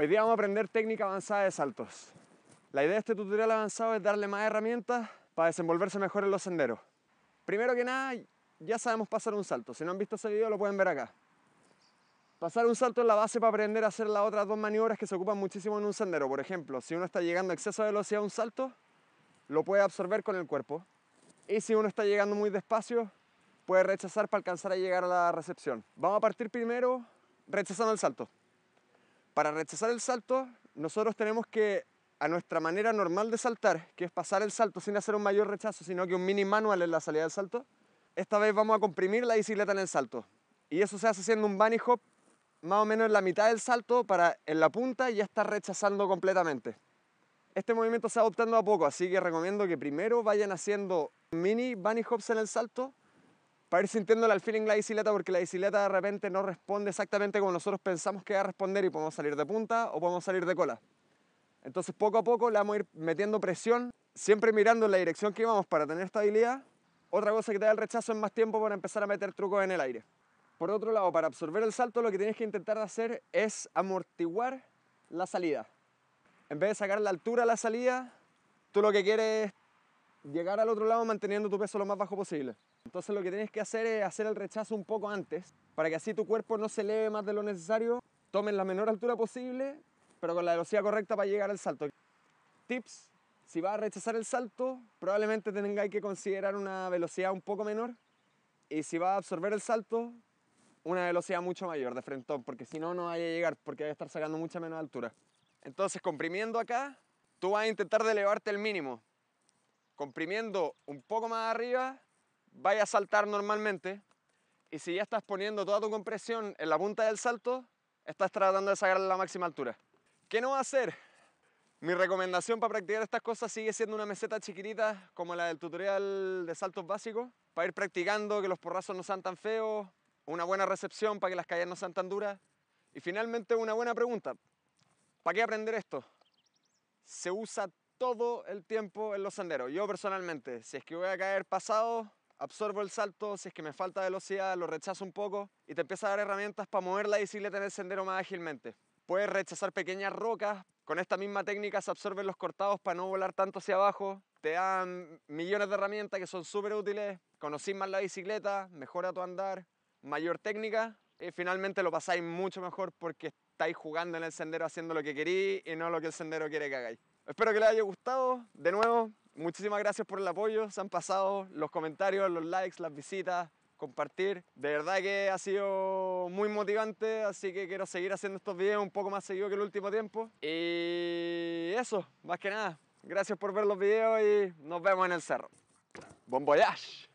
Hoy día vamos a aprender técnica avanzada de saltos. La idea de este tutorial avanzado es darle más herramientas para desenvolverse mejor en los senderos. Primero que nada, ya sabemos pasar un salto. Si no han visto ese video, lo pueden ver acá. Pasar un salto es la base para aprender a hacer las otras dos maniobras que se ocupan muchísimo en un sendero. Por ejemplo, si uno está llegando a exceso de velocidad a un salto, lo puede absorber con el cuerpo. Y si uno está llegando muy despacio, puede rechazar para alcanzar a llegar a la recepción. Vamos a partir primero rechazando el salto. Para rechazar el salto, nosotros tenemos que, a nuestra manera normal de saltar, que es pasar el salto sin hacer un mayor rechazo, sino que un mini manual en la salida del salto, esta vez vamos a comprimir la bicicleta en el salto. Y eso se hace haciendo un bunny hop más o menos en la mitad del salto para en la punta ya estar rechazando completamente. Este movimiento se va adoptando a poco, así que recomiendo que primero vayan haciendo mini bunny hops en el salto para ir sintiendo el feeling en la bicicleta, porque la bicicleta de repente no responde exactamente como nosotros pensamos que va a responder y podemos salir de punta o podemos salir de cola. Entonces poco a poco le vamos a ir metiendo presión, siempre mirando en la dirección que íbamos para tener estabilidad. Otra cosa que te da el rechazo es más tiempo para empezar a meter trucos en el aire. Por otro lado, para absorber el salto lo que tienes que intentar hacer es amortiguar la salida. En vez de sacar la altura a la salida, tú lo que quieres llegar al otro lado manteniendo tu peso lo más bajo posible. Entonces lo que tienes que hacer es hacer el rechazo un poco antes, para que así tu cuerpo no se eleve más de lo necesario, tomen la menor altura posible, pero con la velocidad correcta para llegar al salto. Tips, si va a rechazar el salto, probablemente tengáis que considerar una velocidad un poco menor, y si va a absorber el salto, una velocidad mucho mayor de frentón, porque si no, no vaya a llegar, porque vas a estar sacando mucha menos altura. Entonces, comprimiendo acá, tú vas a intentar elevarte el mínimo, comprimiendo un poco más arriba, vaya a saltar normalmente. Y si ya estás poniendo toda tu compresión en la punta del salto, estás tratando de sacar la máxima altura. ¿Qué no va a hacer? Mi recomendación para practicar estas cosas sigue siendo una meseta chiquitita como la del tutorial de saltos básicos, para ir practicando que los porrazos no sean tan feos, una buena recepción para que las caídas no sean tan duras. Y finalmente una buena pregunta, ¿para qué aprender esto? Se usa todo el tiempo en los senderos. Yo personalmente, si es que voy a caer pasado, absorbo el salto, si es que me falta velocidad, lo rechazo un poco y te empieza a dar herramientas para mover la bicicleta en el sendero más ágilmente. Puedes rechazar pequeñas rocas, con esta misma técnica se absorben los cortados para no volar tanto hacia abajo, te dan millones de herramientas que son súper útiles, conocís más la bicicleta, mejora tu andar, mayor técnica y finalmente lo pasáis mucho mejor porque estáis jugando en el sendero haciendo lo que queréis y no lo que el sendero quiere que hagáis. Espero que les haya gustado. De nuevo, muchísimas gracias por el apoyo. Se han pasado los comentarios, los likes, las visitas, compartir. De verdad que ha sido muy motivante, así que quiero seguir haciendo estos videos un poco más seguido que el último tiempo. Y eso, más que nada. Gracias por ver los videos y nos vemos en el cerro. ¡Bon voyage!